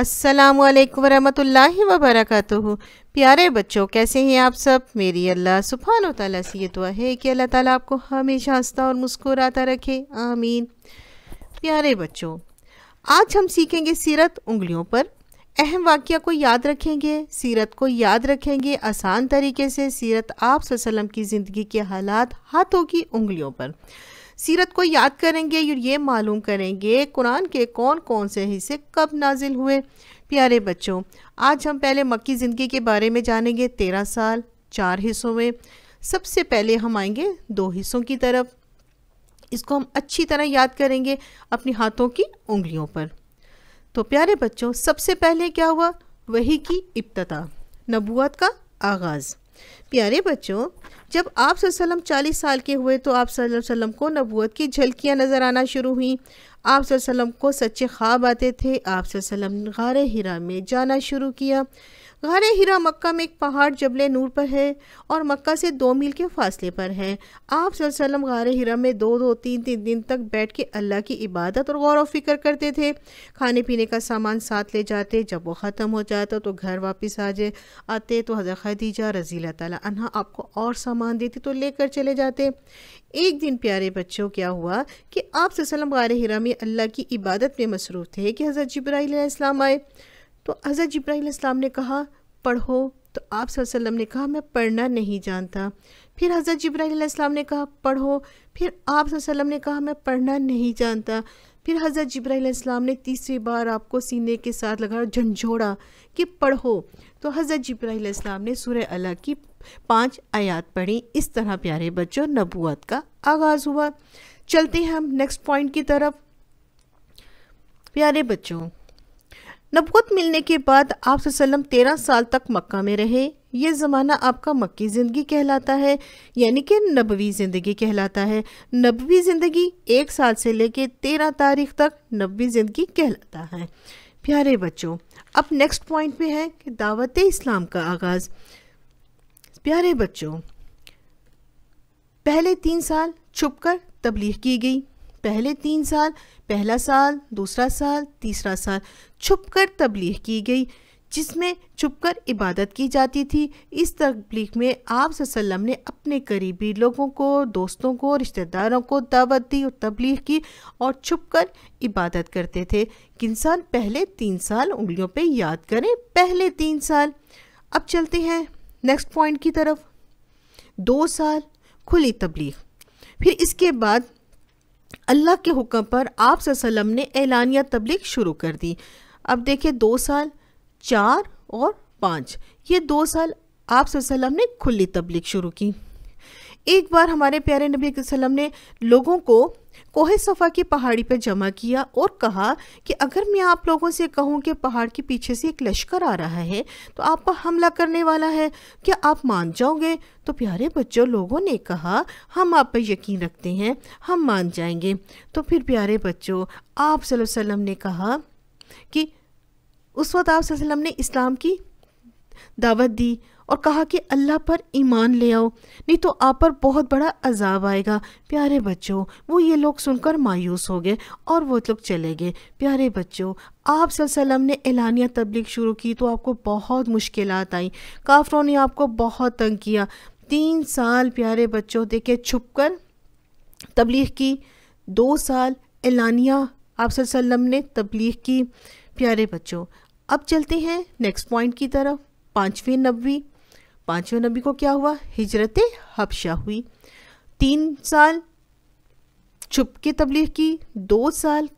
अस्सलाम वालेकुम रहमतुल्लाहि व बरकatuहू प्यारे बच्चों कैसे हैं आप सब मेरी अल्लाह सुबहान ताली से ये दुआ है कि अल्लाह ताला आपको हमेशा हंसता और मुस्कुराता रखे आमीन प्यारे बच्चों आज हम सीखेंगे सीरत उंगलियों पर अहम वाक्य को याद रखेंगे सीरत को याद रखेंगे आसान तरीके से सीरत आप वसलम की ज़िंदगी के हालात हाथों की उंगलियों पर सीरत को याद करेंगे और ये मालूम करेंगे कुरान के कौन कौन से हिस्से कब नाजिल हुए प्यारे बच्चों आज हम पहले मक्की ज़िंदगी के बारे में जानेंगे तेरह साल चार हिस्सों में सबसे पहले हम आएंगे दो हिस्सों की तरफ इसको हम अच्छी तरह याद करेंगे अपने हाथों की उंगलियों पर तो प्यारे बच्चों सबसे पहले क्या हुआ वही की इब्तः नबूत का आगाज़ प्यारे बच्चों जब आप सल्लम चालीस साल के हुए तो आप सल्लम को नबूत की झलकियाँ नज़र आना शुरू हुई आप सल्लम को सच्चे ख्वाब आते थे आप सल्लम गार हिरा में जाना शुरू किया गार हीरा मक्का में एक पहाड़ जबल नूर पर है और मक्का से दो मील के फासले पर है आप सल्लम गार हीरा में दो दो तीन तीन दिन तक बैठ के अल्लाह की इबादत और गौर व फिक्र करते थे खाने पीने का सामान साथ ले जाते जब वो ख़त्म हो जाता तो घर वापस आ जाए आते तो हजर खदीजा रजील तला आपको और सामान देती तो लेकर चले जाते एक दिन प्यारे बच्चों क्या हुआ कि आप सल्लम गार हिरा में अल्लाह की इबादत में मसरूफ़ थे कि हज़रत जब्राईसम आए तो हज़रत जब्राईसम ने कहा पढ़ो तो आप वसल्लम ने कहा मैं पढ़ना नहीं जानता फिर हज़रत जब्राईसम ने कहा पढ़ो फिर आप वसल्लम ने कहा मैं पढ़ना नहीं जानता फिर हज़रत जब्राईसम ने तीसरी बार आपको सीने के साथ लगा झंझोड़ा कि पढ़ो तो हज़रत जब्राईसम ने सुर अला की पाँच आयात पढ़ी इस तरह प्यारे बच्चों नबूत का आगाज़ हुआ चलते हैं हम नेक्स्ट पॉइंट की तरफ प्यारे बच्चों नबूत मिलने के बाद आप तेरह साल तक मक्का में रहे ये ज़माना आपका मक्की ज़िंदगी कहलाता है यानी कि नबवी ज़िंदगी कहलाता है नबवी ज़िंदगी एक साल से लेके तेरह तारीख तक नबवी ज़िंदगी कहलाता है प्यारे बच्चों अब नेक्स्ट पॉइंट पे है कि दावत इस्लाम का आगाज़ प्यारे बच्चों पहले तीन साल छुपकर तबलीग की गई पहले तीन साल पहला साल दूसरा साल तीसरा साल छुपकर तबलीग की गई जिसमें छुपकर इबादत की जाती थी इस तबलीग में आप सल्लम ने अपने करीबी लोगों को दोस्तों को रिश्तेदारों को दावत दी और तबलीग की और छुपकर इबादत करते थे कि इंसान पहले तीन साल उंगलियों पे याद करें पहले तीन साल अब चलते हैं नेक्स्ट पॉइंट की तरफ दो साल खुली तबलीग फिर इसके बाद अल्लाह के हुक्म पर आप सल्लम ने एलानिया तबलीग शुरू कर दी अब देखिए दो साल चार और पाँच ये दो साल आप सल्लम ने खुली तबलीग शुरू की एक बार हमारे प्यारे नबी वसम ने लोगों को कोहे सफ़ा की पहाड़ी पर जमा किया और कहा कि अगर मैं आप लोगों से कहूँ कि पहाड़ के पीछे से एक लश्कर आ रहा है तो आप पर हमला करने वाला है क्या आप मान जाओगे तो प्यारे बच्चों लोगों ने कहा हम आप पर यकीन रखते हैं हम मान जाएंगे तो फिर प्यारे बच्चों आप सल्लम ने कहा कि उस वक्त आप ने इस्लाम की दावत दी और कहा कि अल्लाह पर ईमान ले आओ नहीं तो आप पर बहुत बड़ा अजाब आएगा प्यारे बच्चों वो ये लोग सुनकर मायूस हो गए और वो लोग चले गए प्यारे बच्चों आप सल्लम ने एलानिया तबलीग शुरू की तो आपको बहुत मुश्किल आई काफरों ने आपको बहुत तंग किया तीन साल प्यारे बच्चों देखे छुप कर तबलीग की दो साल एलानिया आप सल्लम ने तबलीग की प्यारे बच्चों अब चलते हैं नेक्स्ट पॉइंट की तरफ पाँचवीं नब्बी पाँचवें नबी को क्या हुआ हिजरत हबशा हुई तीन साल छुप के तबलीग की दो साल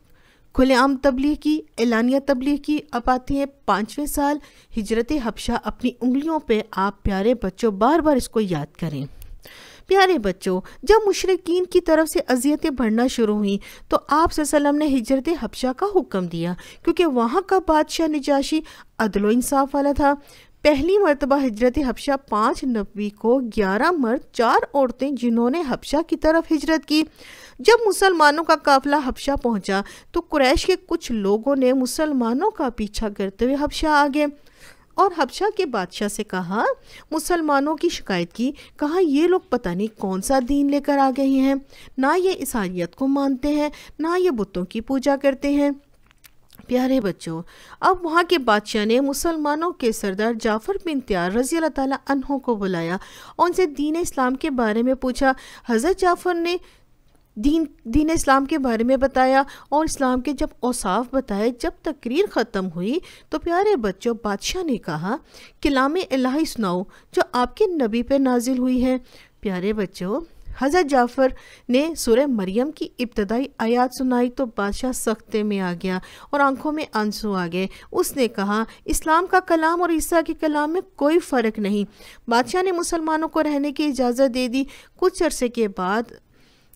खुलेआम तबलीग की एलानिया तबलीग की अब आते हैं पाँचवें साल हिजरत हबशा अपनी उंगलियों पे आप प्यारे बच्चों बार बार इसको याद करें प्यारे बच्चों जब मुशरकिन की तरफ से अजियतें बढ़ना शुरू हुई तो आप वसलम ने हिजरत हबशा का हुक्म दिया क्योंकि वहाँ का बादशाह निजाशी अदलो इंसाफ वाला था पहली मरतबा हजरत हबशा पाँच नबी को ग्यारह मर्द चार औरतें जिन्होंने हबशा की तरफ हिजरत की जब मुसलमानों का काफिला हबशा पहुंचा तो कुरैश के कुछ लोगों ने मुसलमानों का पीछा करते हुए हबशा आ गए और हबशा के बादशाह से कहा मुसलमानों की शिकायत की कहा ये लोग पता नहीं कौन सा दीन लेकर आ गए हैं ना ये ईसाइत को मानते हैं ना ये बुतों की पूजा करते हैं प्यारे बच्चों अब वहाँ के बादशाह ने मुसलमानों के सरदार जाफ़र बिन त्यार रज़ी अल्लाह तहों को बुलाया उनसे दीन इस्लाम के बारे में पूछा हज़रत जाफ़र ने दीन दीन इस्लाम के बारे में बताया और इस्लाम के जब औसाफ बताए जब तकरीर ख़त्म हुई तो प्यारे बच्चों बादशाह ने कहा कलाम इलाही सुनाओ जो आपके नबी पे नाजिल हुई है प्यारे बच्चों हज़रत जाफ़र ने सुर मरियम की इब्तदाई आयात सुनाई तो बादशाह सख्ते में आ गया और आंखों में आंसू आ गए उसने कहा इस्लाम का कलाम और ईसा के कलाम में कोई फ़र्क नहीं बादशाह ने मुसलमानों को रहने की इजाज़त दे दी कुछ अरसे के बाद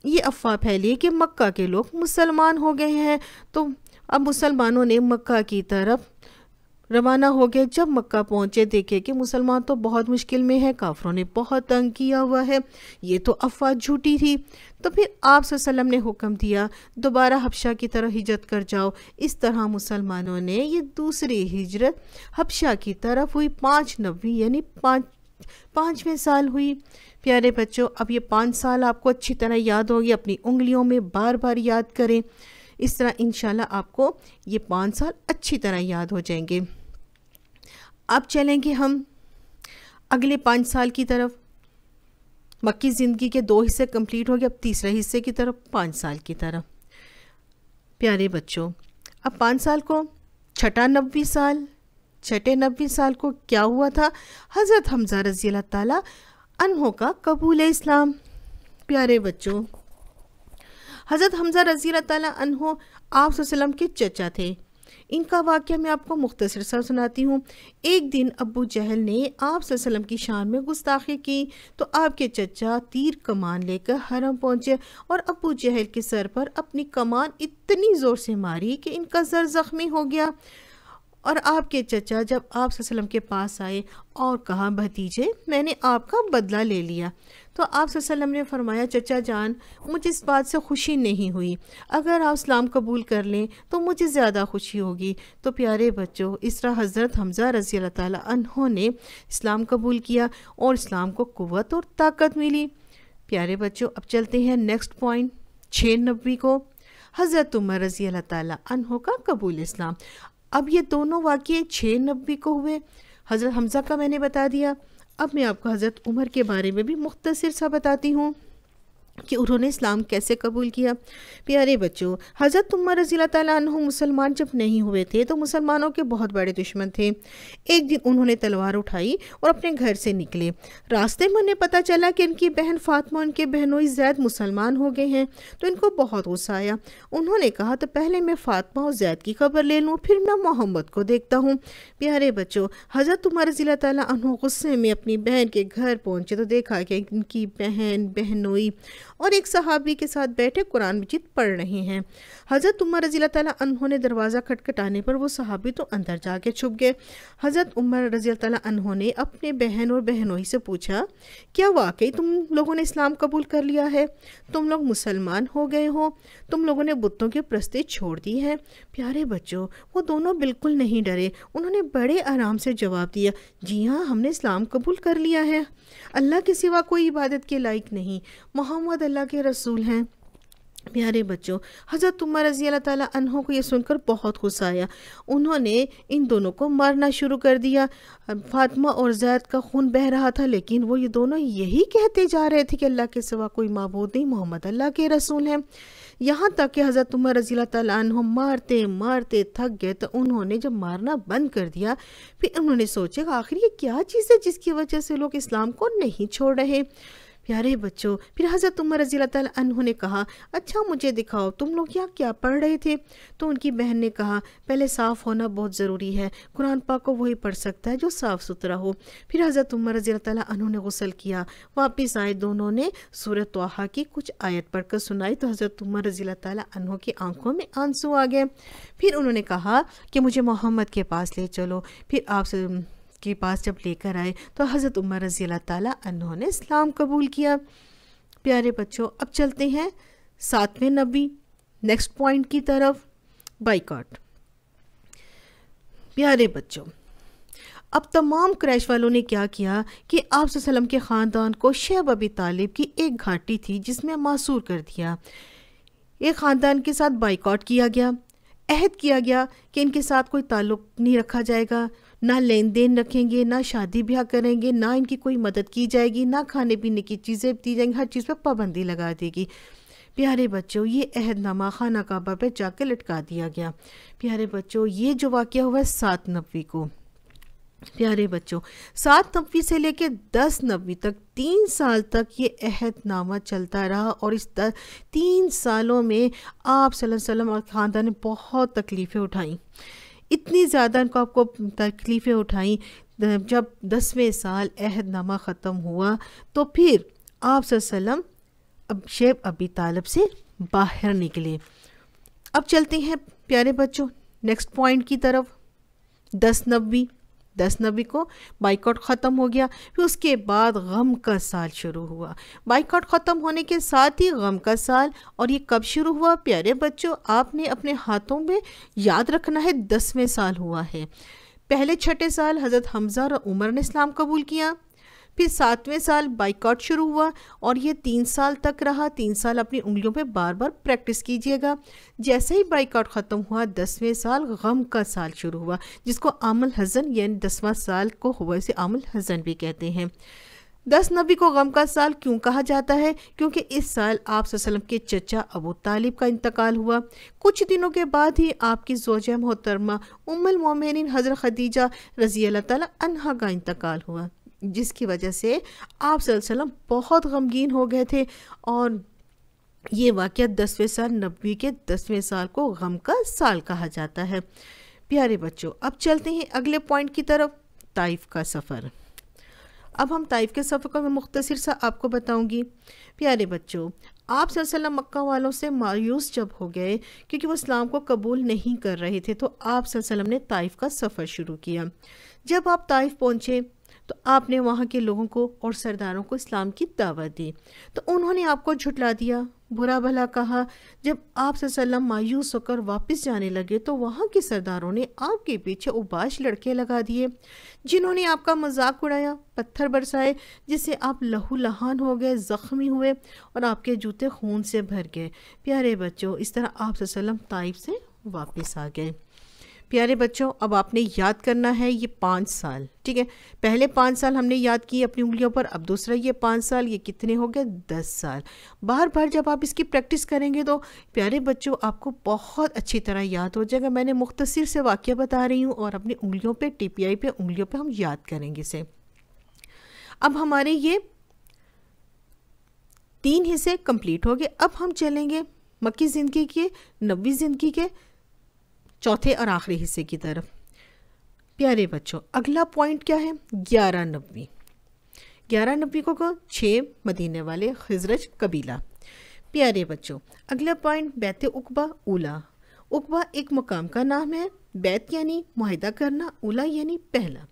ये अफवाह फैली कि मक्का के लोग मुसलमान हो गए हैं तो अब मुसलमानों ने मक्का की तरफ रवाना हो गए जब मक्का पहुंचे देखे कि मुसलमान तो बहुत मुश्किल में है काफरों ने बहुत तंग किया हुआ है ये तो अफवाह झूठी थी तो फिर आप सल्लम ने हुक्म दिया दोबारा हबशा की तरफ हिजरत कर जाओ इस तरह मुसलमानों ने ये दूसरी हिजरत हबशा की तरफ हुई पाँच नबी यानी पाँच पाँचवें साल हुई प्यारे बच्चों अब ये पाँच साल आपको अच्छी तरह याद होगी अपनी उंगलियों में बार बार याद करें इस तरह इन आपको ये पाँच साल अच्छी तरह याद हो जाएंगे अब चलेंगे हम अगले पाँच साल की तरफ मक्की ज़िंदगी के दो हिस्से कंप्लीट हो गए अब तीसरे हिस्से की तरफ पाँच साल की तरफ प्यारे बच्चों अब पाँच साल को छठा नब्बे साल छठे नब्बे साल को क्या हुआ था हज़रत हमजा रजी तहों का कबूल इस्लाम प्यारे बच्चों हज़रत हमजा रजी तहों आप के चचा थे इनका वाक्य मैं आपको मुख्तर सा सुनाती हूँ एक दिन अबू जहल ने आप सल्लम की शान में गुस्ताखी की तो आपके चचा तीर कमान लेकर हरम पहुँचे और अबू जहल के सर पर अपनी कमान इतनी ज़ोर से मारी कि इनका सर ज़ख्मी हो गया और आपके चचा जब आप वसल्लम के पास आए और कहा भतीजे मैंने आपका बदला ले लिया तो आप वसल्लम ने फरमाया चचा जान मुझे इस बात से खुशी नहीं हुई अगर आप इस्लाम कबूल कर लें तो मुझे ज़्यादा खुशी होगी तो प्यारे बच्चों इस तरह हज़रत हमज़ा रज़ी तहों ने इस्लाम कबूल किया और इस्लाम को क़वत और ताकत मिली प्यारे बच्चों अब चलते हैं नेक्स्ट पॉइंट छः नबी को हज़रत उमर रज़ी अल्लाह तहों का कबूल इस्लाम अब ये दोनों वाक्य छः नब्बे को हुए हज़रत हमज़ा का मैंने बता दिया अब मैं आपको हज़रत उमर के बारे में भी मुख्तर सा बताती हूँ कि उन्होंने इस्लाम कैसे कबूल किया प्यारे बच्चों हज़रत उमर रज़ी तु मुसलमान जब नहीं हुए थे तो मुसलमानों के बहुत बड़े दुश्मन थे एक दिन उन्होंने तलवार उठाई और अपने घर से निकले रास्ते में उन्हें पता चला कि इनकी बहन फातमा उनके बहनोई जैद मुसलमान हो गए हैं तो इनको बहुत गुस्सा आया उन्होंने कहा तो पहले मैं फातमा और जैद की खबर ले लूँ फिर मैं मोहम्मद को देखता हूँ प्यारे बच्चों हज़रत उमर रज़ी तु गुस्से में अपनी बहन के घर पहुँचे तो देखा कि इनकी बहन बहनोई और एक सहाबी के साथ बैठे कुरान मजीद पढ़ रहे हैं हज़रत उमर रज़ी तहों ने दरवाज़ा खटखटाने पर वो सहाबी तो अंदर जाके छुप गए हज़रत उमर रज़ी तहों ने अपने बहन और बहनोई से पूछा क्या वाकई तुम लोगों ने इस्लाम कबूल कर लिया है तुम लोग मुसलमान हो गए हो तुम लोगों ने बुतों की प्रस्ती छोड़ दी है प्यारे बच्चों वो दोनों बिल्कुल नहीं डरे उन्होंने बड़े आराम से जवाब दिया जी हाँ हमने इस्लाम कबूल कर लिया है अल्लाह के सिवा कोई इबादत के लायक नहीं मोहम्मद मोहम्मद अल्लाह के रसूल हैं प्यारे बच्चों हज़रत उमर रजी अल्लाह ताला अनहों को ये सुनकर बहुत गुस्सा आया उन्होंने इन दोनों को मारना शुरू कर दिया फातिमा और जैद का खून बह रहा था लेकिन वो ये दोनों यही कहते जा रहे थे कि अल्लाह के सिवा कोई मबूद नहीं मोहम्मद अल्लाह के रसूल हैं यहाँ तक कि हज़रत उमर रजी तु मारते मारते थक गए तो उन्होंने जब मारना बंद कर दिया फिर उन्होंने सोचा आखिर ये क्या चीज़ है जिसकी वजह से लोग इस्लाम को नहीं छोड़ रहे प्यारे बच्चों फिर हज़रत उमर रजी अनहु ने कहा अच्छा मुझे दिखाओ तुम लोग यहाँ क्या पढ़ रहे थे तो उनकी बहन ने कहा पहले साफ़ होना बहुत ज़रूरी है कुरान पाक को वही पढ़ सकता है जो साफ़ सुथरा हो फिर हज़रत उमर रजी अनहु ने गसल किया वापस आए दोनों ने सूरत तोहा की कुछ आयत पढ़कर सुनाई तो हज़रत उमर रजी अनहु की आंखों में आंसू आ गए फिर उन्होंने कहा कि मुझे मोहम्मद के पास ले चलो फिर आपसे के पास जब लेकर आए तो हज़रत उमर रज़ी अल्लाह ताली ने इस्लाम कबूल किया प्यारे बच्चों अब चलते हैं सातवें नबी नेक्स्ट पॉइंट की तरफ बाइकॉट प्यारे बच्चों अब तमाम क्रैश वालों ने क्या किया कि आप सल्लम के ख़ानदान को शेब अबी तालिब की एक घाटी थी जिसमें मासूर कर दिया एक ख़ानदान के साथ बाइकआउट किया गया अहद किया गया कि इनके साथ कोई ताल्लुक़ नहीं रखा जाएगा ना लेन देन रखेंगे ना शादी ब्याह करेंगे ना इनकी कोई मदद की जाएगी ना खाने पीने की चीज़ें दी जाएंगी हर चीज़ पर पाबंदी लगा देगी प्यारे बच्चों ये अहदनामा खाना काबा पर जाकर लटका दिया गया प्यारे बच्चों ये जो वाक़ हुआ है सात नब्बी को प्यारे बच्चों सात नब्बी से लेकर दस नब्बे तक तीन साल तक ये अहदनामा चलता रहा और इस तीन सालों में आप सल्लल्लाहु अलैहि वसल्लम और ख़ानदान ने बहुत तकलीफ़ें उठाईं इतनी ज़्यादा इनको आपको तकलीफ़ें उठाई जब दसवें साल अहदनामा ख़त्म हुआ तो फिर आप सल्लम अब शेब अबी तालब से बाहर निकले अब चलते हैं प्यारे बच्चों नेक्स्ट पॉइंट की तरफ दस नब्बी दस नबी को बाइकआउट ख़त्म हो गया फिर उसके बाद गम का साल शुरू हुआ बाइकआउट ख़त्म होने के साथ ही गम का साल और ये कब शुरू हुआ प्यारे बच्चों आपने अपने हाथों में याद रखना है दसवें साल हुआ है पहले छठे साल हज़रत हमजा और उमर ने इस्लाम कबूल किया फिर सातवें साल बाइकआउट शुरू हुआ और ये तीन साल तक रहा तीन साल अपनी उंगलियों पर बार बार प्रैक्टिस कीजिएगा जैसे ही बाइकआउट ख़त्म हुआ दसवें साल गम का साल शुरू हुआ जिसको आमल हज़न यानी दसवां साल को हुआ से आमल हज़न भी कहते हैं दस नबी को गम का साल क्यों कहा जाता है क्योंकि इस साल आप वसलम के चचा अबू तालिब का इंतकाल हुआ कुछ दिनों के बाद ही आपकी जोज मोहतरमा उमल मोमिन हज़र खदीजा रज़ी अल्लाह तला का इंतकाल हुआ जिसकी वजह से आप सल्लम बहुत गमगीन हो गए थे और ये वाक़ दसवें साल नब्बे के दसवें साल को गम का साल कहा जाता है प्यारे बच्चों अब चलते हैं अगले पॉइंट की तरफ ताइफ का सफ़र अब हम ताइफ के सफ़र का मैं मुख्तर सा आपको बताऊंगी प्यारे बच्चों आप सल्लम मक्का वालों से मायूस जब हो गए क्योंकि वो इस्लाम को कबूल नहीं कर रहे थे तो आप सल्लम ने ताइफ का सफ़र शुरू किया जब आप ताइफ पहुँचे तो आपने वहाँ के लोगों को और सरदारों को इस्लाम की दावत दी तो उन्होंने आपको झुटला दिया बुरा भला कहा जब आप सल्लम मायूस होकर वापस जाने लगे तो वहाँ के सरदारों ने आपके पीछे उबाश लड़के लगा दिए जिन्होंने आपका मजाक उड़ाया पत्थर बरसाए जिससे आप लहू लहान हो गए ज़ख्मी हुए और आपके जूते खून से भर गए प्यारे बच्चों इस तरह आप सल्लम ताइब से वापस आ गए प्यारे बच्चों अब आपने याद करना है ये पाँच साल ठीक है पहले पाँच साल हमने याद किए अपनी उंगलियों पर अब दूसरा ये पाँच साल ये कितने हो गए दस साल बार बार जब आप इसकी प्रैक्टिस करेंगे तो प्यारे बच्चों आपको बहुत अच्छी तरह याद हो जाएगा मैंने मुख्तसर से वाक्य बता रही हूँ और अपनी उंगलियों पर टी पी आई पे उंगलियों पर हम याद करेंगे इसे अब हमारे ये तीन हिस्से कंप्लीट हो गए अब हम चलेंगे मक्की ज़िंदगी के नबी ज़िंदगी के चौथे और आखिरी हिस्से की तरफ प्यारे बच्चों अगला पॉइंट क्या है ग्यारह नब्बे ग्यारह नब्बे को छः मदीने वाले खजरज कबीला प्यारे बच्चों अगला पॉइंट बैत उकबा उला उकबा एक मकाम का नाम है बैत यानी माहिदा करना उला यानी पहला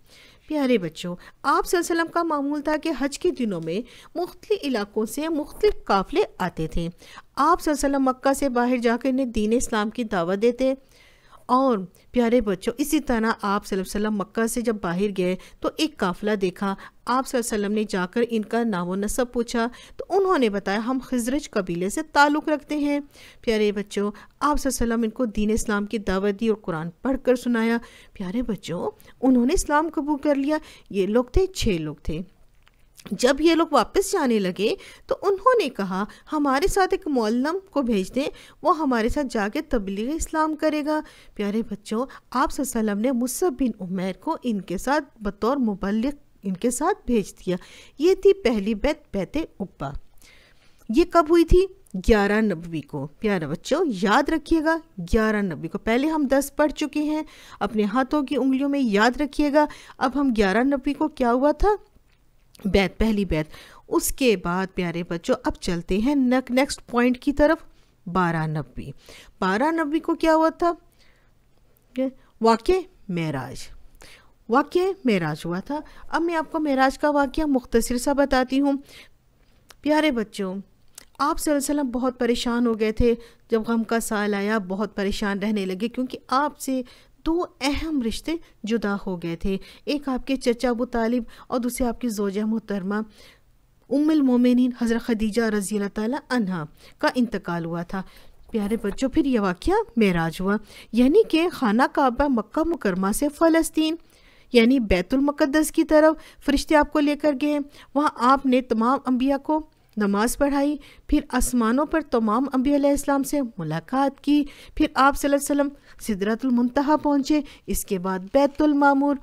प्यारे बच्चों आप सल्लम का मामूल था कि हज के दिनों में मुख्तलि इलाकों से मुख्तलिफ काफिले आते थे आप सल्लम मक्का से बाहर जाकर इन्हें दीन इस्लाम की दावत देते और प्यारे बच्चों इसी तरह आप सल्लम मक्का से जब बाहर गए तो एक काफ़िला देखा आप सल्लम ने जाकर इनका नामो नसब पूछा तो उन्होंने बताया हम खजरज कबीले से ताल्लुक़ रखते हैं प्यारे बच्चों आप सल्लम इनको दीन इस्लाम की दावत दी और कुरान पढ़ कर सुनाया प्यारे बच्चों उन्होंने इस्लाम कबूल कर लिया ये लोग थे छः लोग थे जब ये लोग वापस जाने लगे तो उन्होंने कहा हमारे साथ एक मौलम को भेज दें वो हमारे साथ जाके तबलीग इस्लाम करेगा प्यारे बच्चों आप सल्लम ने मुसब बिन उमेर को इनके साथ बतौर मुबलक इनके साथ भेज दिया ये थी पहली बैत बैत उब्बा ये कब हुई थी ग्यारह नबी को प्यारा बच्चों याद रखिएगा ग्यारह नबी को पहले हम दस पढ़ चुके हैं अपने हाथों की उंगलियों में याद रखिएगा अब हम ग्यारह नबी को क्या हुआ था बैत पहली बैत उसके बाद प्यारे बच्चों अब चलते हैं नक नेक्स्ट पॉइंट की तरफ बारह नब्बे बारह नब्बे को क्या हुआ था वाक्य मेराज वाक्य मेराज हुआ था अब मैं आपको मेराज का वाक्य मुख्तसर सा बताती हूँ प्यारे बच्चों आप सल्लम बहुत परेशान हो गए थे जब गम का साल आया बहुत परेशान रहने लगे क्योंकि आपसे दो अहम रिश्ते जुदा हो गए थे एक आपके चचा अबू तालिब और दूसरे आपकी जोजा मुहतरमा उम्मिल मोमिन हज़रत खदीजा रजी तहा का इंतकाल हुआ था प्यारे बच्चों फिर यह वाक़ मेराज हुआ यानी कि खाना काबा मक्का मुकरमा से फ़लस्तीन यानी बैतुलमक़दस की तरफ फरिश्ते आपको लेकर गए वहाँ आपने तमाम अम्बिया को नमाज पढ़ाई फिर आसमानों पर तमाम अम्बियाम से मुलाकात की फिर आप सल्लम सिदरतुलमतहा पहुँचे इसके बाद बैतुलमामूर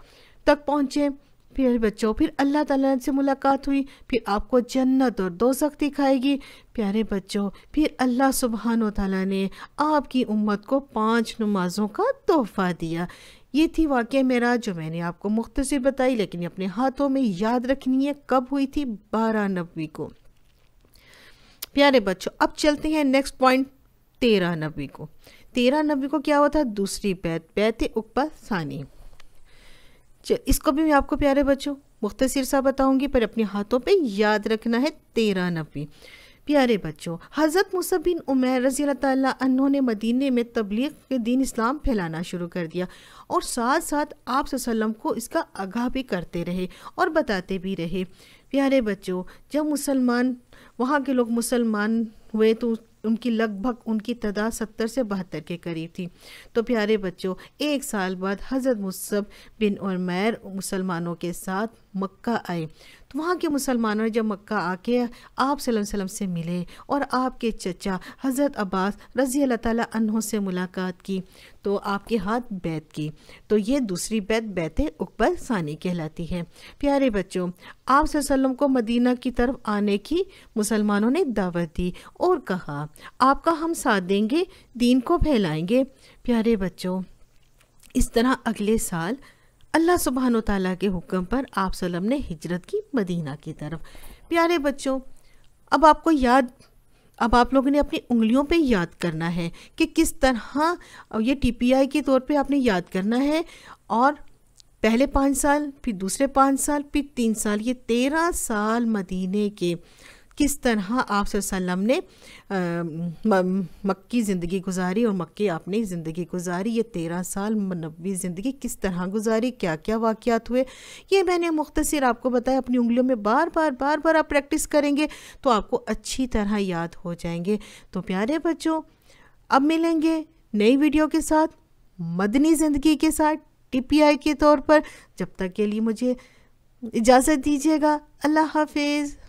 तक पहुँचे फिर बच्चों फिर अल्लाह ताला से मुलाकात हुई फिर आपको जन्नत और दो सख्ती दिखाएगी प्यारे बच्चों फिर अल्लाह सुबहान तला ने आपकी उम्मत को पांच नमाजों का तोहफ़ा दिया ये थी वाक़ मेरा जो मैंने आपको मुख्तर बताई लेकिन अपने हाथों में याद रखनी है कब हुई थी बारह नब्बे को प्यारे बच्चों अब चलते हैं नेक्स्ट पॉइंट तेरह नब्बे को तेरह नब्बे को क्या हुआ था दूसरी बैत बैत सानी इसको भी मैं आपको प्यारे बच्चों मुख्तर सा बताऊंगी पर अपने हाथों पे याद रखना है तेरह नब्बे प्यारे बच्चों हज़रत मुसबिन उमैर उमर रजी तहों ने मदीने में तबलीग के दिन इस्लाम फैलाना शुरू कर दिया और साथ साथ आप सल्लम को इसका आगाह भी करते रहे और बताते भी रहे प्यारे बच्चों जब मुसलमान वहाँ के लोग मुसलमान हुए तो उनकी लगभग उनकी तादाद सत्तर से बहत्तर के करीब थी तो प्यारे बच्चों एक साल बाद हज़रत मुसब बिन और मैर मुसलमानों के साथ मक्का आए तो वहाँ के मुसलमानों ने जब मक्का आके आप वसल्लम से मिले और आपके चचा हज़रत अब्बास रज़ी अल्लाह तहों से मुलाकात की तो आपके हाथ बैत की तो ये दूसरी बैत बैत उकबर सानी कहलाती है प्यारे बच्चों आप वसल्लम को मदीना की तरफ आने की मुसलमानों ने दावत दी और कहा आपका हम साथ देंगे दीन को फैलाएँगे प्यारे बच्चों इस तरह अगले साल अल्लाह सुबहान तला के हुक्म पर आप सलम ने हिजरत की मदीना की तरफ प्यारे बच्चों अब आपको याद अब आप लोगों ने अपनी उंगलियों पे याद करना है कि किस तरह ये टीपीआई के तौर पे आपने याद करना है और पहले पाँच साल फिर दूसरे पाँच साल फिर तीन साल ये तेरह साल मदीने के किस तरह आप ने मक्की ज़िंदगी गुजारी और मक्की आपने ज़िंदगी गुजारी ये तेरह साल मनवी ज़िंदगी किस तरह गुजारी क्या क्या वाक़ात हुए ये मैंने मुख्तर आपको बताया अपनी उंगलियों में बार बार बार बार आप प्रैक्टिस करेंगे तो आपको अच्छी तरह याद हो जाएंगे तो प्यारे बच्चों अब मिलेंगे नई वीडियो के साथ मदनी ज़िंदगी के साथ टी के तौर पर जब तक के लिए मुझे इजाज़त दीजिएगा अल्लाह हाफिज़